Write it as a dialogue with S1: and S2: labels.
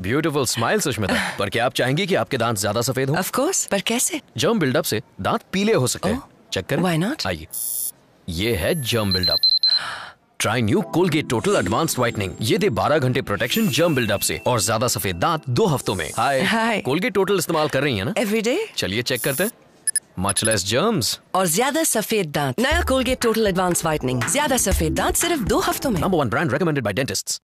S1: beautiful smile Sushmita पर क्या आप चाहेंगे कि आपके दांत ज्यादा सफेद हो ऑफ कोर्स पर कैसे
S2: जर्म बिल्डअप से दांत पीले हो सकते हैं चक्कर व्हाई नॉट आइए ये है germ buildup try new Colgate total advance whitening ये दे 12 घंटे प्रोटेक्शन जर्म बिल्डअप से और ज्यादा सफेद दांत दो हफ्तों में हाय हाय कोलगेट टोटल इस्तेमाल कर रही है ना एवरीडे चलिए चेक
S3: करते हैं मच लेस जर्म्स
S4: और ज्यादा सफेद दांत नया कोलगेट टोटल एडवांस व्हाइटनिंग
S3: ज्यादा सफेद दांत सिर्फ दो हफ्तों में number one brand recommended by डेंटिस्ट्स